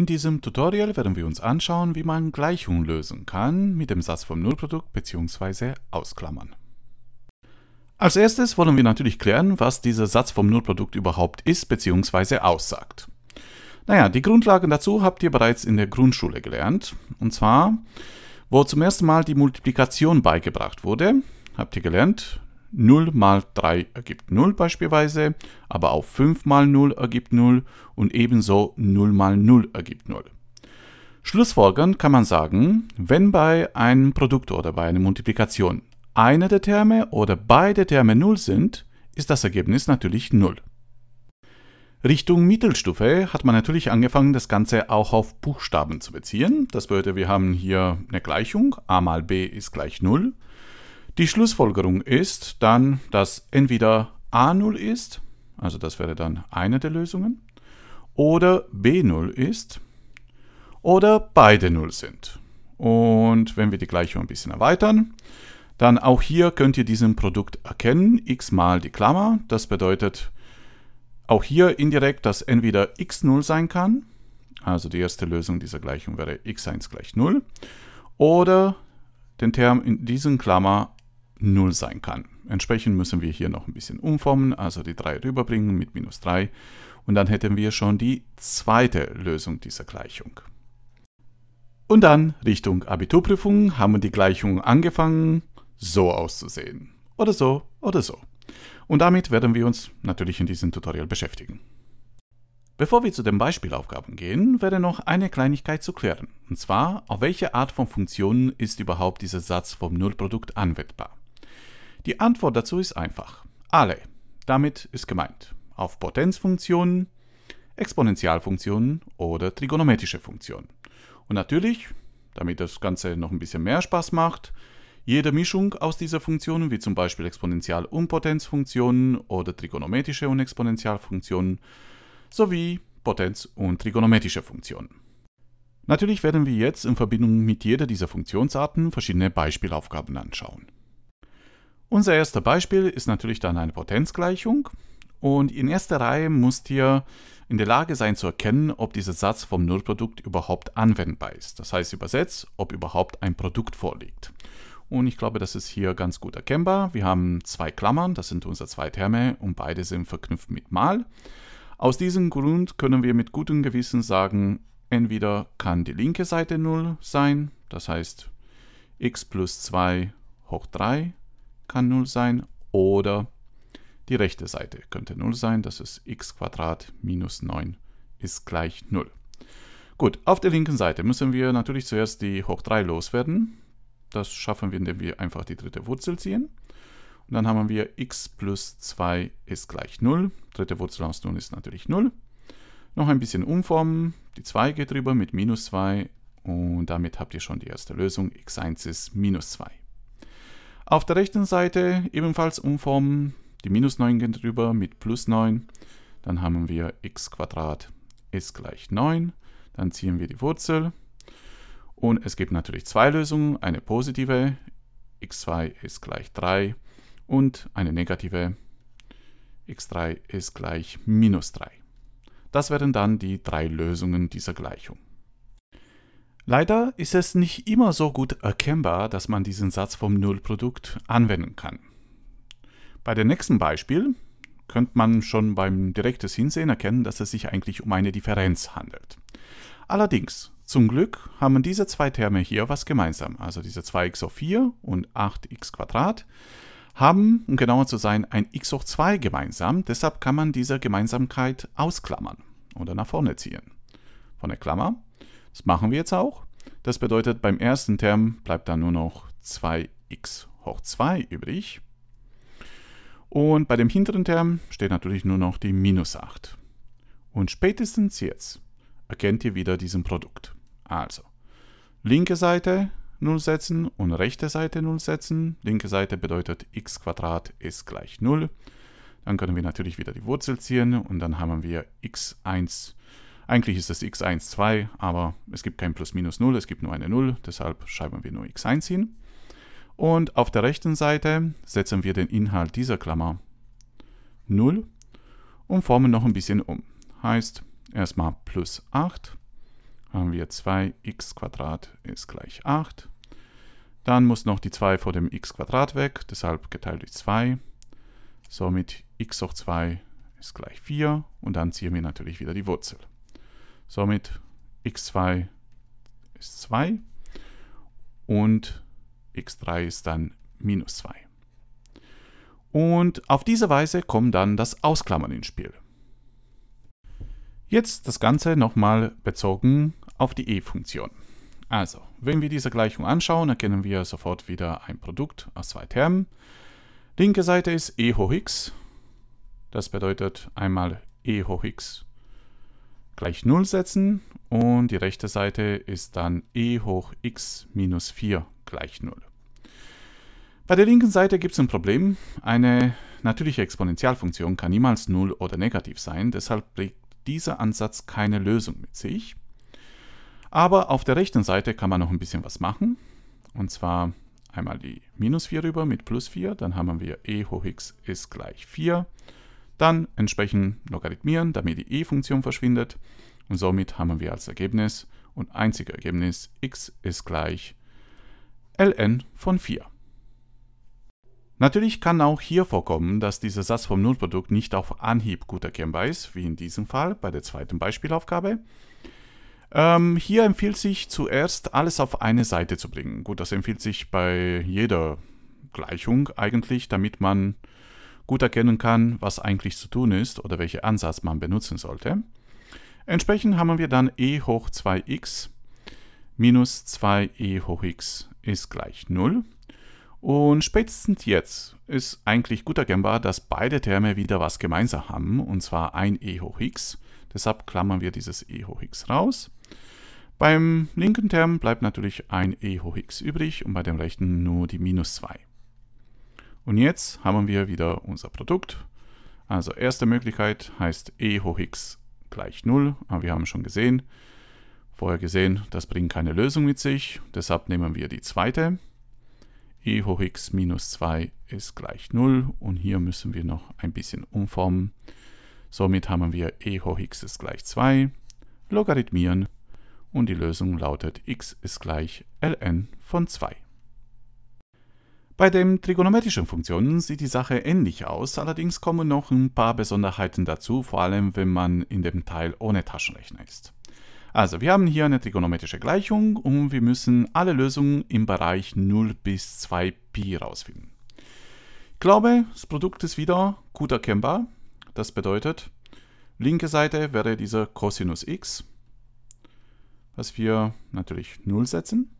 In diesem Tutorial werden wir uns anschauen, wie man Gleichungen lösen kann mit dem Satz vom Nullprodukt bzw. Ausklammern. Als erstes wollen wir natürlich klären, was dieser Satz vom Nullprodukt überhaupt ist bzw. aussagt. Naja, die Grundlagen dazu habt ihr bereits in der Grundschule gelernt. Und zwar, wo zum ersten Mal die Multiplikation beigebracht wurde, habt ihr gelernt, 0 mal 3 ergibt 0 beispielsweise, aber auch 5 mal 0 ergibt 0 und ebenso 0 mal 0 ergibt 0. Schlussfolgernd kann man sagen, wenn bei einem Produkt oder bei einer Multiplikation einer der Terme oder beide Terme 0 sind, ist das Ergebnis natürlich 0. Richtung Mittelstufe hat man natürlich angefangen, das Ganze auch auf Buchstaben zu beziehen. Das bedeutet, wir haben hier eine Gleichung, a mal b ist gleich 0. Die Schlussfolgerung ist dann, dass entweder a0 ist, also das wäre dann eine der Lösungen, oder b0 ist, oder beide 0 sind. Und wenn wir die Gleichung ein bisschen erweitern, dann auch hier könnt ihr diesen Produkt erkennen, x mal die Klammer, das bedeutet auch hier indirekt, dass entweder x0 sein kann, also die erste Lösung dieser Gleichung wäre x1 gleich 0, oder den Term in diesen Klammer 0 sein kann. Entsprechend müssen wir hier noch ein bisschen umformen, also die 3 rüberbringen mit minus 3 und dann hätten wir schon die zweite Lösung dieser Gleichung. Und dann Richtung Abiturprüfung haben wir die Gleichung angefangen, so auszusehen. Oder so, oder so. Und damit werden wir uns natürlich in diesem Tutorial beschäftigen. Bevor wir zu den Beispielaufgaben gehen, wäre noch eine Kleinigkeit zu klären. Und zwar, auf welche Art von Funktionen ist überhaupt dieser Satz vom Nullprodukt anwendbar? Die Antwort dazu ist einfach. Alle. Damit ist gemeint auf Potenzfunktionen, Exponentialfunktionen oder trigonometrische Funktionen. Und natürlich, damit das Ganze noch ein bisschen mehr Spaß macht, jede Mischung aus dieser Funktionen, wie zum Beispiel Exponential- und Potenzfunktionen oder trigonometrische und Exponentialfunktionen, sowie Potenz- und trigonometrische Funktionen. Natürlich werden wir jetzt in Verbindung mit jeder dieser Funktionsarten verschiedene Beispielaufgaben anschauen. Unser erster Beispiel ist natürlich dann eine Potenzgleichung und in erster Reihe musst ihr in der Lage sein zu erkennen, ob dieser Satz vom Nullprodukt überhaupt anwendbar ist. Das heißt übersetzt, ob überhaupt ein Produkt vorliegt. Und ich glaube, das ist hier ganz gut erkennbar. Wir haben zwei Klammern, das sind unsere zwei Terme und beide sind verknüpft mit mal. Aus diesem Grund können wir mit gutem Gewissen sagen, entweder kann die linke Seite 0 sein, das heißt x plus 2 hoch 3 kann 0 sein oder die rechte Seite könnte 0 sein. Das ist x minus 9 ist gleich 0. Gut, auf der linken Seite müssen wir natürlich zuerst die hoch 3 loswerden. Das schaffen wir, indem wir einfach die dritte Wurzel ziehen. Und dann haben wir x plus 2 ist gleich 0. Dritte Wurzel aus 0 ist natürlich 0. Noch ein bisschen umformen. Die 2 geht drüber mit minus 2. Und damit habt ihr schon die erste Lösung. x1 ist minus 2. Auf der rechten Seite ebenfalls umformen. Die minus 9 gehen drüber mit plus 9. Dann haben wir x ist gleich 9. Dann ziehen wir die Wurzel. Und es gibt natürlich zwei Lösungen. Eine positive, x2 ist gleich 3. Und eine negative, x3 ist gleich minus 3. Das wären dann die drei Lösungen dieser Gleichung. Leider ist es nicht immer so gut erkennbar, dass man diesen Satz vom Nullprodukt anwenden kann. Bei dem nächsten Beispiel könnte man schon beim direktes Hinsehen erkennen, dass es sich eigentlich um eine Differenz handelt. Allerdings, zum Glück haben diese zwei Terme hier was gemeinsam, also diese 2x hoch 4 und 8x haben, um genauer zu sein, ein x hoch 2 gemeinsam, deshalb kann man diese Gemeinsamkeit ausklammern oder nach vorne ziehen. Von der Klammer, das machen wir jetzt auch. Das bedeutet, beim ersten Term bleibt dann nur noch 2x hoch 2 übrig. Und bei dem hinteren Term steht natürlich nur noch die minus 8. Und spätestens jetzt erkennt ihr wieder diesen Produkt. Also, linke Seite 0 setzen und rechte Seite 0 setzen. Linke Seite bedeutet x ist gleich 0. Dann können wir natürlich wieder die Wurzel ziehen und dann haben wir x1 eigentlich ist das x1, 2, aber es gibt kein plus minus 0, es gibt nur eine 0, deshalb schreiben wir nur x1 hin. Und auf der rechten Seite setzen wir den Inhalt dieser Klammer 0 und formen noch ein bisschen um. Heißt erstmal plus 8, haben wir 2x 2 ist gleich 8. Dann muss noch die 2 vor dem x 2 weg, deshalb geteilt durch 2. Somit x hoch 2 ist gleich 4 und dann ziehen wir natürlich wieder die Wurzel. Somit x2 ist 2 und x3 ist dann minus 2. Und auf diese Weise kommt dann das Ausklammern ins Spiel. Jetzt das Ganze nochmal bezogen auf die E-Funktion. Also, wenn wir diese Gleichung anschauen, erkennen wir sofort wieder ein Produkt aus zwei Termen. Linke Seite ist e hoch x. Das bedeutet einmal e hoch x gleich 0 setzen und die rechte Seite ist dann e hoch x minus 4 gleich 0. Bei der linken Seite gibt es ein Problem. Eine natürliche Exponentialfunktion kann niemals 0 oder negativ sein, deshalb bringt dieser Ansatz keine Lösung mit sich. Aber auf der rechten Seite kann man noch ein bisschen was machen. Und zwar einmal die minus 4 rüber mit plus 4, dann haben wir e hoch x ist gleich 4. Dann entsprechend logarithmieren, damit die e-Funktion verschwindet. Und somit haben wir als Ergebnis und einziges Ergebnis x ist gleich ln von 4. Natürlich kann auch hier vorkommen, dass dieser Satz vom Nullprodukt nicht auf Anhieb gut erkennbar ist, wie in diesem Fall bei der zweiten Beispielaufgabe. Ähm, hier empfiehlt sich zuerst, alles auf eine Seite zu bringen. Gut, das empfiehlt sich bei jeder Gleichung eigentlich, damit man gut erkennen kann, was eigentlich zu tun ist oder welchen Ansatz man benutzen sollte. Entsprechend haben wir dann e hoch 2x minus 2e hoch x ist gleich 0. Und spätestens jetzt ist eigentlich gut erkennbar, dass beide Terme wieder was gemeinsam haben, und zwar ein e hoch x. Deshalb klammern wir dieses e hoch x raus. Beim linken Term bleibt natürlich ein e hoch x übrig und bei dem rechten nur die minus 2. Und jetzt haben wir wieder unser Produkt. Also erste Möglichkeit heißt e hoch x gleich 0, aber ah, wir haben schon gesehen, vorher gesehen, das bringt keine Lösung mit sich, deshalb nehmen wir die zweite. e hoch x minus 2 ist gleich 0 und hier müssen wir noch ein bisschen umformen. Somit haben wir e hoch x ist gleich 2, logarithmieren und die Lösung lautet x ist gleich ln von 2. Bei den trigonometrischen Funktionen sieht die Sache ähnlich aus, allerdings kommen noch ein paar Besonderheiten dazu, vor allem wenn man in dem Teil ohne Taschenrechner ist. Also, wir haben hier eine trigonometrische Gleichung und wir müssen alle Lösungen im Bereich 0 bis 2pi rausfinden. Ich glaube, das Produkt ist wieder gut erkennbar. Das bedeutet, linke Seite wäre dieser Cosinus x, was wir natürlich 0 setzen.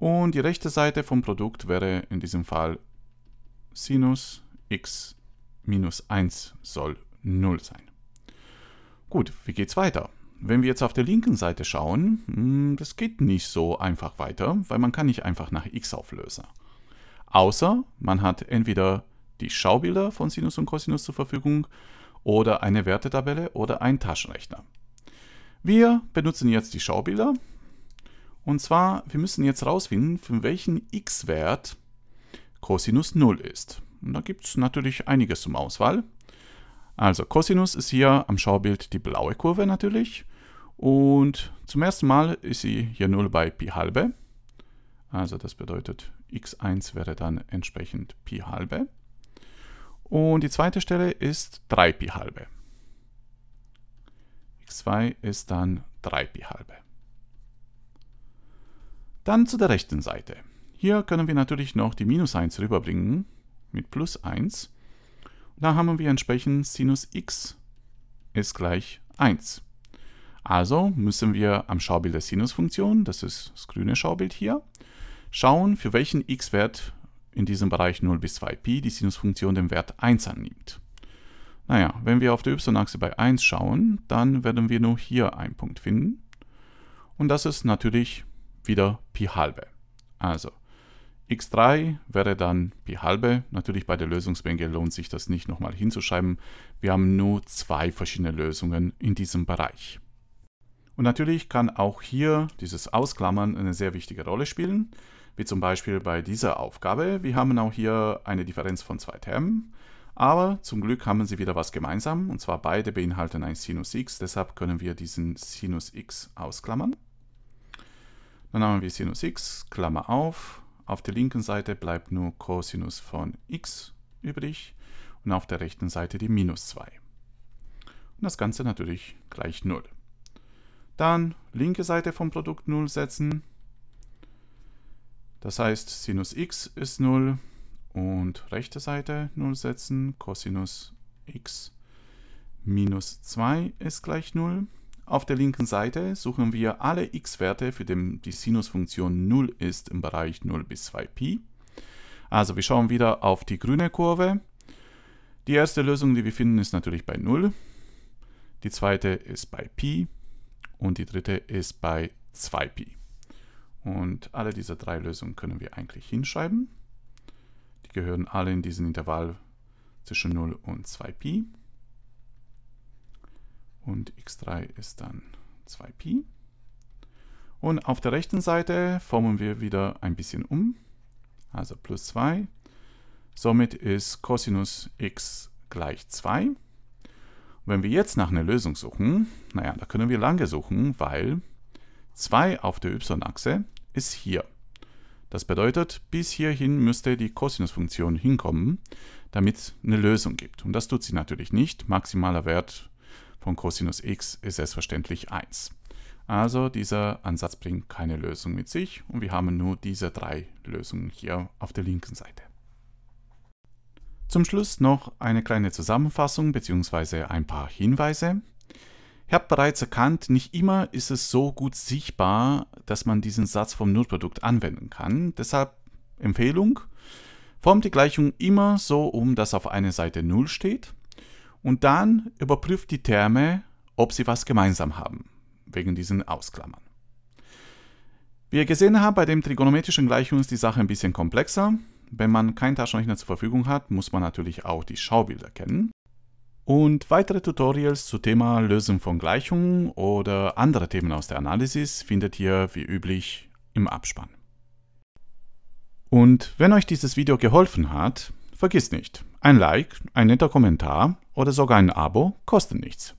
Und die rechte Seite vom Produkt wäre in diesem Fall Sinus x minus 1 soll 0 sein. Gut, wie geht's weiter? Wenn wir jetzt auf der linken Seite schauen, hm, das geht nicht so einfach weiter, weil man kann nicht einfach nach x auflösen. Außer man hat entweder die Schaubilder von Sinus und Cosinus zur Verfügung oder eine Wertetabelle oder einen Taschenrechner. Wir benutzen jetzt die Schaubilder und zwar, wir müssen jetzt rausfinden, für welchen x-Wert Cosinus 0 ist. Und da gibt es natürlich einiges zum Auswahl. Also Cosinus ist hier am Schaubild die blaue Kurve natürlich. Und zum ersten Mal ist sie hier 0 bei Pi halbe. Also das bedeutet, x1 wäre dann entsprechend Pi halbe. Und die zweite Stelle ist 3 Pi halbe. x2 ist dann 3 Pi halbe. Dann zu der rechten Seite. Hier können wir natürlich noch die Minus 1 rüberbringen mit Plus 1. da haben wir entsprechend Sinus x ist gleich 1. Also müssen wir am Schaubild der Sinusfunktion, das ist das grüne Schaubild hier, schauen, für welchen x-Wert in diesem Bereich 0 bis 2pi die Sinusfunktion den Wert 1 annimmt. Naja, wenn wir auf der y-Achse bei 1 schauen, dann werden wir nur hier einen Punkt finden. Und das ist natürlich wieder Pi halbe. Also x3 wäre dann Pi halbe. Natürlich bei der Lösungsmenge lohnt sich das nicht nochmal hinzuschreiben. Wir haben nur zwei verschiedene Lösungen in diesem Bereich. Und natürlich kann auch hier dieses Ausklammern eine sehr wichtige Rolle spielen, wie zum Beispiel bei dieser Aufgabe. Wir haben auch hier eine Differenz von zwei Termen, aber zum Glück haben sie wieder was gemeinsam, und zwar beide beinhalten ein Sinus x, deshalb können wir diesen Sinus x ausklammern. Dann haben wir Sinus x, Klammer auf. Auf der linken Seite bleibt nur Cosinus von x übrig und auf der rechten Seite die minus 2. Und das Ganze natürlich gleich 0. Dann linke Seite vom Produkt 0 setzen. Das heißt, Sinus x ist 0 und rechte Seite 0 setzen. Cosinus x minus 2 ist gleich 0. Auf der linken Seite suchen wir alle x-Werte, für die die Sinusfunktion 0 ist im Bereich 0 bis 2pi. Also wir schauen wieder auf die grüne Kurve. Die erste Lösung, die wir finden, ist natürlich bei 0. Die zweite ist bei Pi und die dritte ist bei 2Pi. Und alle diese drei Lösungen können wir eigentlich hinschreiben. Die gehören alle in diesen Intervall zwischen 0 und 2Pi und x3 ist dann 2pi. Und auf der rechten Seite formen wir wieder ein bisschen um, also plus 2. Somit ist Cosinus x gleich 2. wenn wir jetzt nach einer Lösung suchen, naja, da können wir lange suchen, weil 2 auf der y-Achse ist hier. Das bedeutet, bis hierhin müsste die Cosinusfunktion hinkommen, damit es eine Lösung gibt. Und das tut sie natürlich nicht. Maximaler Wert von Cosinus x ist selbstverständlich 1. Also dieser Ansatz bringt keine Lösung mit sich und wir haben nur diese drei Lösungen hier auf der linken Seite. Zum Schluss noch eine kleine Zusammenfassung bzw. ein paar Hinweise. Ich habe bereits erkannt, nicht immer ist es so gut sichtbar, dass man diesen Satz vom Nullprodukt anwenden kann. Deshalb Empfehlung, formt die Gleichung immer so um, dass auf einer Seite 0 steht und dann überprüft die Terme, ob sie was gemeinsam haben, wegen diesen Ausklammern. Wie ihr gesehen habt, bei dem trigonometrischen Gleichung ist die Sache ein bisschen komplexer. Wenn man keinen Taschenrechner zur Verfügung hat, muss man natürlich auch die Schaubilder kennen. Und weitere Tutorials zu Thema Lösen von Gleichungen oder andere Themen aus der Analysis findet ihr wie üblich im Abspann. Und wenn euch dieses Video geholfen hat, vergisst nicht, ein Like, ein netter Kommentar oder sogar ein Abo kostet nichts.